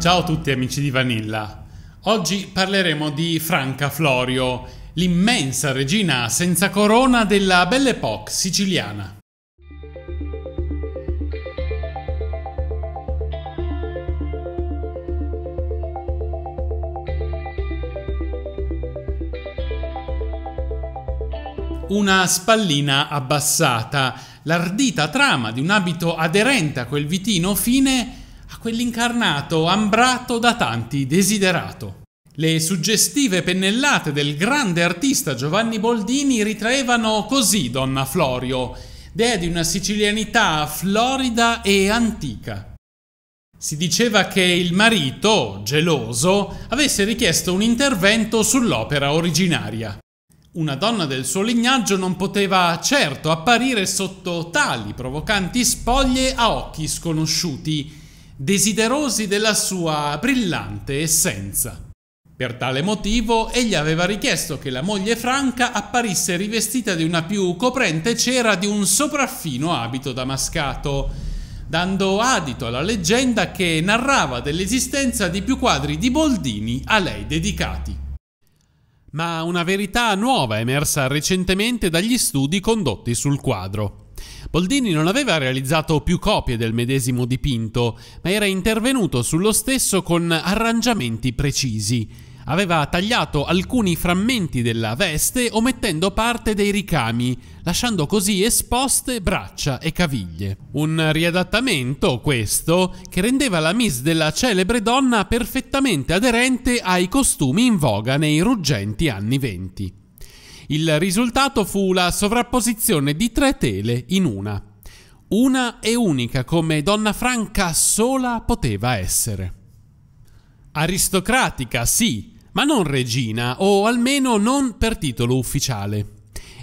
Ciao a tutti amici di Vanilla. Oggi parleremo di Franca Florio, l'immensa regina senza corona della Belle Époque siciliana. Una spallina abbassata, l'ardita trama di un abito aderente a quel vitino fine quell'incarnato ambrato da tanti desiderato. Le suggestive pennellate del grande artista Giovanni Boldini ritraevano così Donna Florio, dea di una sicilianità florida e antica. Si diceva che il marito, geloso, avesse richiesto un intervento sull'opera originaria. Una donna del suo lignaggio non poteva certo apparire sotto tali provocanti spoglie a occhi sconosciuti, desiderosi della sua brillante essenza. Per tale motivo egli aveva richiesto che la moglie franca apparisse rivestita di una più coprente cera di un sopraffino abito damascato, dando adito alla leggenda che narrava dell'esistenza di più quadri di Boldini a lei dedicati. Ma una verità nuova è emersa recentemente dagli studi condotti sul quadro. Boldini non aveva realizzato più copie del medesimo dipinto, ma era intervenuto sullo stesso con arrangiamenti precisi. Aveva tagliato alcuni frammenti della veste omettendo parte dei ricami, lasciando così esposte braccia e caviglie. Un riadattamento, questo, che rendeva la Miss della celebre donna perfettamente aderente ai costumi in voga nei ruggenti anni venti. Il risultato fu la sovrapposizione di tre tele in una. Una e unica come donna franca sola poteva essere. Aristocratica, sì, ma non regina, o almeno non per titolo ufficiale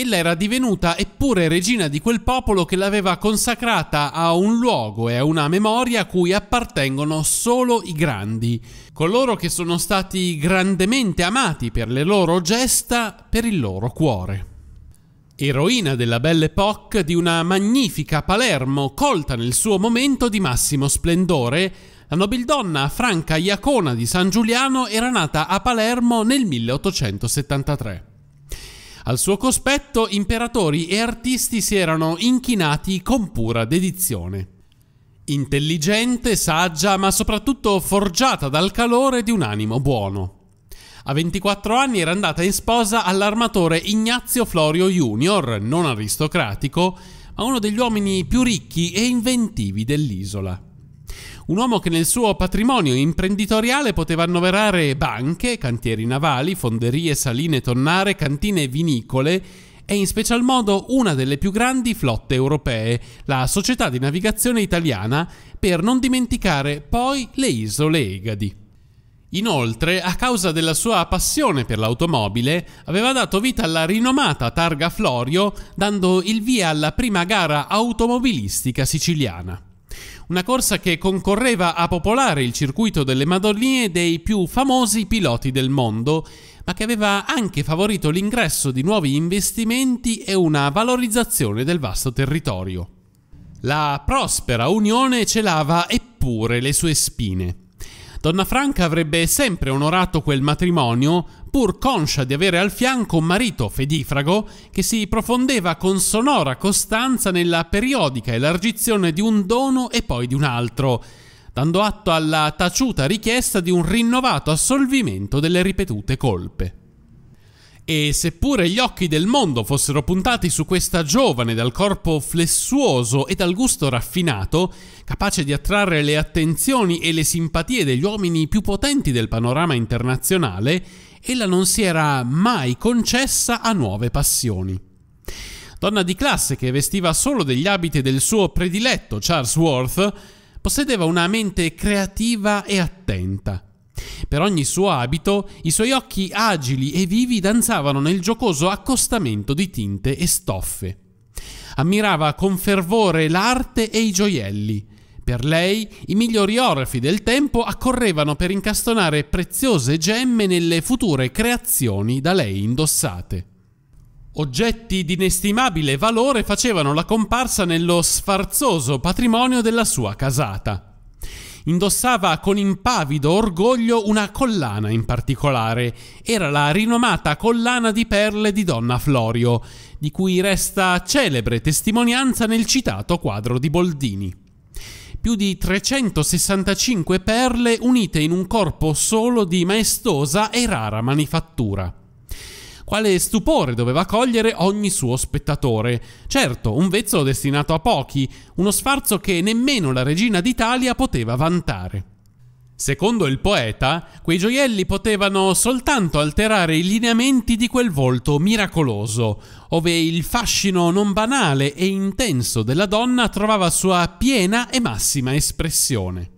ella era divenuta eppure regina di quel popolo che l'aveva consacrata a un luogo e a una memoria a cui appartengono solo i grandi, coloro che sono stati grandemente amati per le loro gesta, per il loro cuore. Eroina della Belle Époque di una magnifica Palermo colta nel suo momento di massimo splendore, la nobildonna Franca Iacona di San Giuliano era nata a Palermo nel 1873. Al suo cospetto imperatori e artisti si erano inchinati con pura dedizione. Intelligente, saggia, ma soprattutto forgiata dal calore di un animo buono. A 24 anni era andata in sposa all'armatore Ignazio Florio Junior, non aristocratico, ma uno degli uomini più ricchi e inventivi dell'isola un uomo che nel suo patrimonio imprenditoriale poteva annoverare banche, cantieri navali, fonderie, saline tonnare, cantine vinicole e in special modo una delle più grandi flotte europee, la Società di Navigazione Italiana, per non dimenticare poi le isole Egadi. Inoltre, a causa della sua passione per l'automobile, aveva dato vita alla rinomata targa Florio, dando il via alla prima gara automobilistica siciliana una corsa che concorreva a popolare il circuito delle Madonie dei più famosi piloti del mondo, ma che aveva anche favorito l'ingresso di nuovi investimenti e una valorizzazione del vasto territorio. La prospera unione celava eppure le sue spine. Donna Franca avrebbe sempre onorato quel matrimonio, pur conscia di avere al fianco un marito fedifrago che si profondeva con sonora costanza nella periodica elargizione di un dono e poi di un altro, dando atto alla taciuta richiesta di un rinnovato assolvimento delle ripetute colpe. E seppure gli occhi del mondo fossero puntati su questa giovane dal corpo flessuoso e dal gusto raffinato, capace di attrarre le attenzioni e le simpatie degli uomini più potenti del panorama internazionale, ella non si era mai concessa a nuove passioni. Donna di classe che vestiva solo degli abiti del suo prediletto Charles Worth, possedeva una mente creativa e attenta per ogni suo abito, i suoi occhi agili e vivi danzavano nel giocoso accostamento di tinte e stoffe. Ammirava con fervore l'arte e i gioielli. Per lei, i migliori orfi del tempo accorrevano per incastonare preziose gemme nelle future creazioni da lei indossate. Oggetti di inestimabile valore facevano la comparsa nello sfarzoso patrimonio della sua casata indossava con impavido orgoglio una collana in particolare. Era la rinomata collana di perle di Donna Florio, di cui resta celebre testimonianza nel citato quadro di Boldini. Più di 365 perle unite in un corpo solo di maestosa e rara manifattura quale stupore doveva cogliere ogni suo spettatore. Certo, un vezzo destinato a pochi, uno sfarzo che nemmeno la regina d'Italia poteva vantare. Secondo il poeta, quei gioielli potevano soltanto alterare i lineamenti di quel volto miracoloso, ove il fascino non banale e intenso della donna trovava sua piena e massima espressione.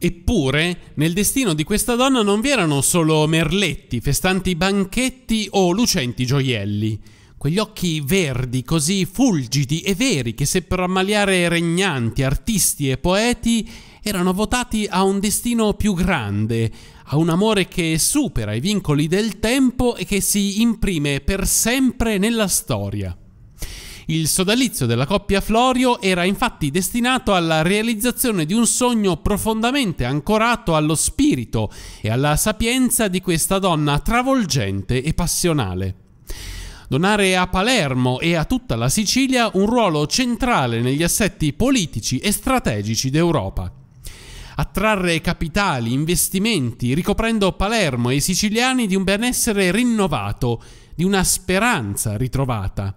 Eppure, nel destino di questa donna non vi erano solo merletti, festanti banchetti o lucenti gioielli. Quegli occhi verdi, così fulgidi e veri, che seppero ammaliare regnanti, artisti e poeti, erano votati a un destino più grande, a un amore che supera i vincoli del tempo e che si imprime per sempre nella storia. Il sodalizio della coppia Florio era infatti destinato alla realizzazione di un sogno profondamente ancorato allo spirito e alla sapienza di questa donna travolgente e passionale donare a Palermo e a tutta la Sicilia un ruolo centrale negli assetti politici e strategici d'Europa. Attrarre capitali, investimenti, ricoprendo Palermo e i siciliani di un benessere rinnovato, di una speranza ritrovata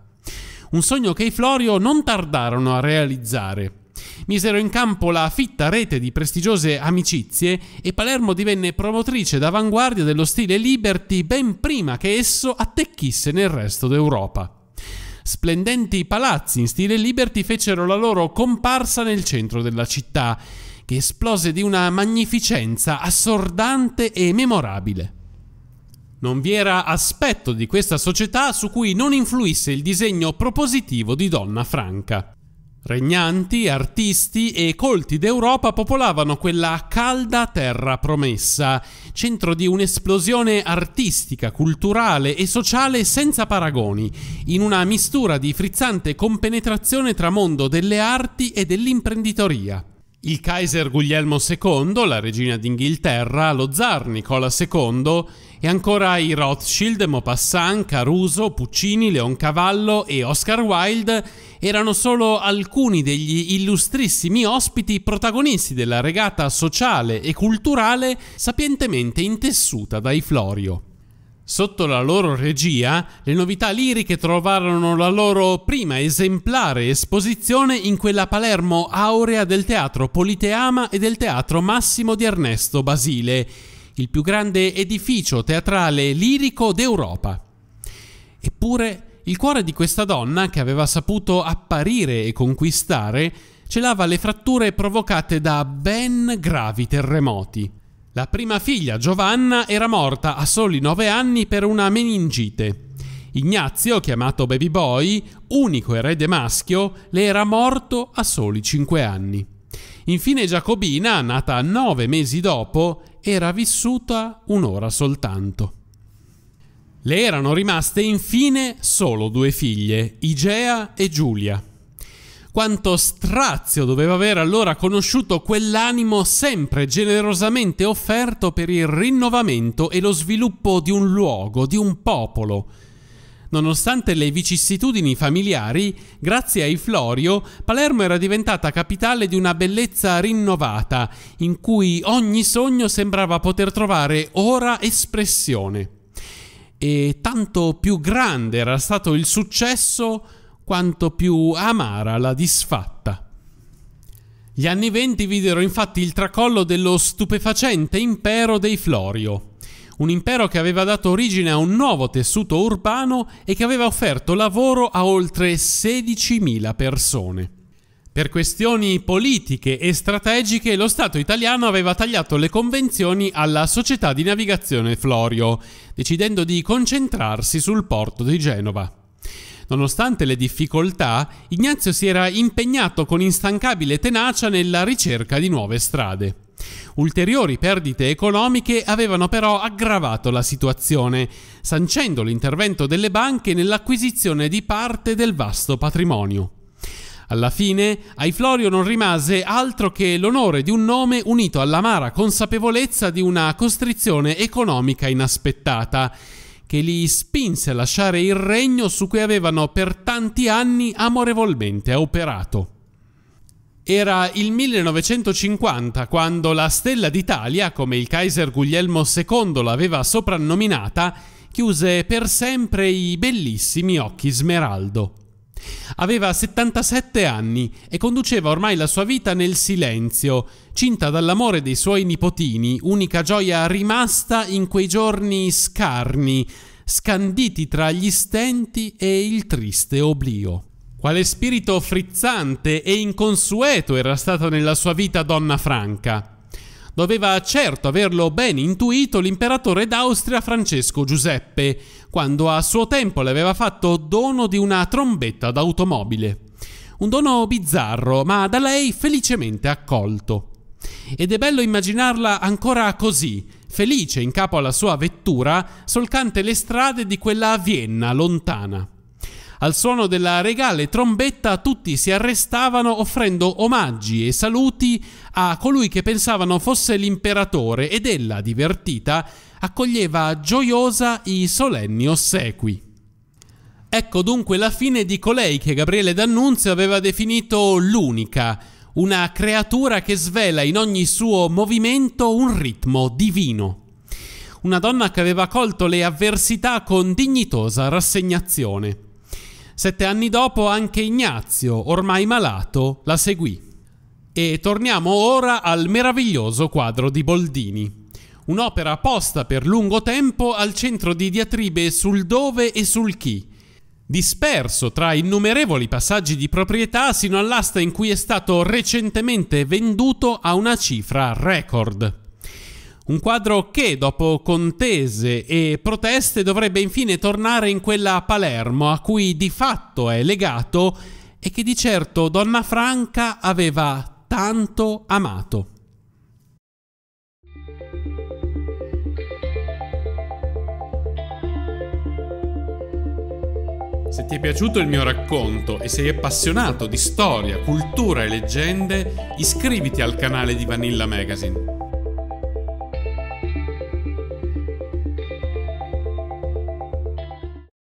un sogno che i Florio non tardarono a realizzare. Misero in campo la fitta rete di prestigiose amicizie e Palermo divenne promotrice d'avanguardia dello stile Liberty ben prima che esso attecchisse nel resto d'Europa. Splendenti palazzi in stile Liberty fecero la loro comparsa nel centro della città, che esplose di una magnificenza assordante e memorabile. Non vi era aspetto di questa società su cui non influisse il disegno propositivo di Donna Franca. Regnanti, artisti e colti d'Europa popolavano quella calda terra promessa, centro di un'esplosione artistica, culturale e sociale senza paragoni, in una mistura di frizzante compenetrazione tra mondo delle arti e dell'imprenditoria. Il Kaiser Guglielmo II, la regina d'Inghilterra, lo zar Nicola II e ancora i Rothschild, Maupassant, Caruso, Puccini, Leoncavallo e Oscar Wilde erano solo alcuni degli illustrissimi ospiti protagonisti della regata sociale e culturale sapientemente intessuta dai Florio. Sotto la loro regia, le novità liriche trovarono la loro prima esemplare esposizione in quella Palermo aurea del Teatro Politeama e del Teatro Massimo di Ernesto Basile, il più grande edificio teatrale lirico d'Europa. Eppure il cuore di questa donna, che aveva saputo apparire e conquistare, celava le fratture provocate da ben gravi terremoti. La prima figlia, Giovanna, era morta a soli nove anni per una meningite. Ignazio, chiamato Baby Boy, unico erede maschio, le era morto a soli cinque anni. Infine Giacobina, nata nove mesi dopo, era vissuta un'ora soltanto. Le erano rimaste infine solo due figlie, Igea e Giulia. Quanto strazio doveva aver allora conosciuto quell'animo sempre generosamente offerto per il rinnovamento e lo sviluppo di un luogo, di un popolo, Nonostante le vicissitudini familiari, grazie ai Florio, Palermo era diventata capitale di una bellezza rinnovata, in cui ogni sogno sembrava poter trovare ora espressione. E tanto più grande era stato il successo, quanto più amara la disfatta. Gli anni venti videro infatti il tracollo dello stupefacente impero dei Florio un impero che aveva dato origine a un nuovo tessuto urbano e che aveva offerto lavoro a oltre 16.000 persone. Per questioni politiche e strategiche lo Stato italiano aveva tagliato le convenzioni alla società di navigazione Florio, decidendo di concentrarsi sul porto di Genova. Nonostante le difficoltà, Ignazio si era impegnato con instancabile tenacia nella ricerca di nuove strade. Ulteriori perdite economiche avevano però aggravato la situazione, sancendo l'intervento delle banche nell'acquisizione di parte del vasto patrimonio. Alla fine, ai Florio non rimase altro che l'onore di un nome unito all'amara consapevolezza di una costrizione economica inaspettata, che li spinse a lasciare il regno su cui avevano per tanti anni amorevolmente operato. Era il 1950 quando la Stella d'Italia, come il Kaiser Guglielmo II l'aveva soprannominata, chiuse per sempre i bellissimi occhi smeraldo. Aveva 77 anni e conduceva ormai la sua vita nel silenzio, cinta dall'amore dei suoi nipotini, unica gioia rimasta in quei giorni scarni, scanditi tra gli stenti e il triste oblio. Quale spirito frizzante e inconsueto era stata nella sua vita donna Franca. Doveva certo averlo ben intuito l'imperatore d'Austria Francesco Giuseppe, quando a suo tempo le aveva fatto dono di una trombetta d'automobile. Un dono bizzarro, ma da lei felicemente accolto. Ed è bello immaginarla ancora così, felice in capo alla sua vettura, solcante le strade di quella Vienna lontana. Al suono della regale trombetta tutti si arrestavano offrendo omaggi e saluti a colui che pensavano fosse l'imperatore ed ella, divertita, accoglieva gioiosa i solenni ossequi. Ecco dunque la fine di colei che Gabriele D'Annunzio aveva definito l'unica, una creatura che svela in ogni suo movimento un ritmo divino. Una donna che aveva colto le avversità con dignitosa rassegnazione. Sette anni dopo anche Ignazio, ormai malato, la seguì. E torniamo ora al meraviglioso quadro di Boldini un'opera posta per lungo tempo al centro di diatribe sul dove e sul chi, disperso tra innumerevoli passaggi di proprietà sino all'asta in cui è stato recentemente venduto a una cifra record. Un quadro che, dopo contese e proteste, dovrebbe infine tornare in quella Palermo a cui di fatto è legato e che di certo Donna Franca aveva tanto amato. Se ti è piaciuto il mio racconto e sei appassionato di storia, cultura e leggende, iscriviti al canale di Vanilla Magazine.